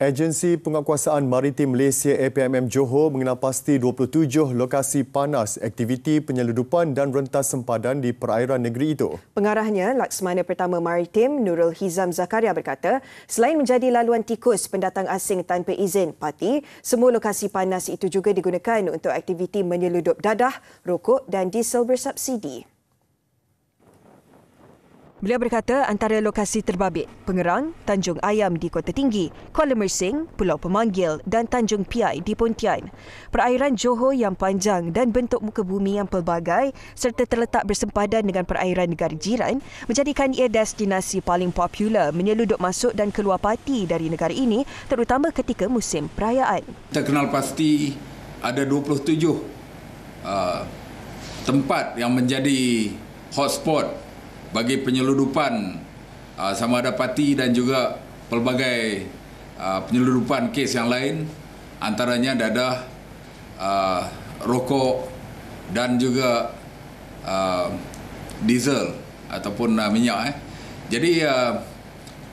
Agensi Penguatkuasaan Maritim Malaysia APMM Johor mengenal pasti 27 lokasi panas aktiviti penyeludupan dan rentas sempadan di perairan negeri itu. Pengarahnya, Laksmana Pertama Maritim Nurul Hizam Zakaria berkata, selain menjadi laluan tikus pendatang asing tanpa izin parti, semua lokasi panas itu juga digunakan untuk aktiviti menyeludup dadah, rokok dan diesel bersubsidi. Beliau berkata antara lokasi terbabit, Pengerang, Tanjung Ayam di Kota Tinggi, Kuala Mersing, Pulau Pemanggil dan Tanjung Piai di Pontian. Perairan Johor yang panjang dan bentuk muka bumi yang pelbagai serta terletak bersempadan dengan perairan negara jiran menjadikan ia destinasi paling popular menyeludup masuk dan keluar parti dari negara ini terutama ketika musim perayaan. kenal pasti ada 27 uh, tempat yang menjadi hotspot bagi penyeludupan uh, sama ada parti dan juga pelbagai uh, penyeludupan kes yang lain antaranya dadah uh, rokok dan juga uh, diesel ataupun uh, minyak eh. Jadi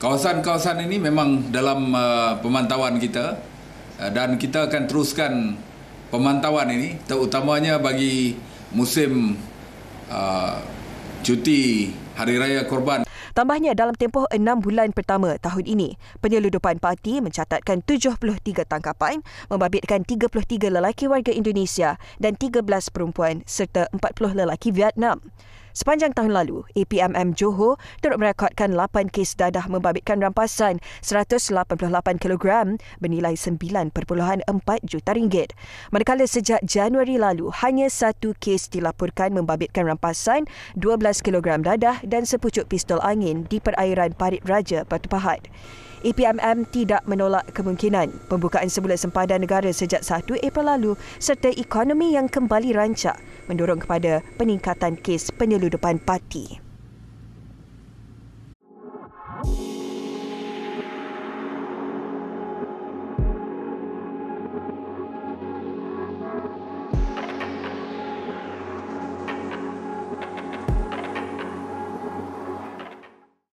kawasan-kawasan uh, ini memang dalam uh, pemantauan kita uh, dan kita akan teruskan pemantauan ini terutamanya bagi musim uh, cuti Hari Raya Korban. Tambahnya dalam tempoh enam bulan pertama tahun ini, penyeludupan parti mencatatkan 73 tangkapan, membabitkan 33 lelaki warga Indonesia dan 13 perempuan serta 40 lelaki Vietnam. Sepanjang tahun lalu, APMM Johor turut merekodkan 8 kes dadah membabitkan rampasan 188 kg bernilai 9.4 juta ringgit. Manakala sejak Januari lalu, hanya satu kes dilaporkan membabitkan rampasan 12 kg dadah dan sepucuk pistol angin di perairan Parit Raja, Batu Pahat. EPMM tidak menolak kemungkinan pembukaan semula sempadan negara sejak 1 April lalu serta ekonomi yang kembali rancak mendorong kepada peningkatan kes penyeludupan parti.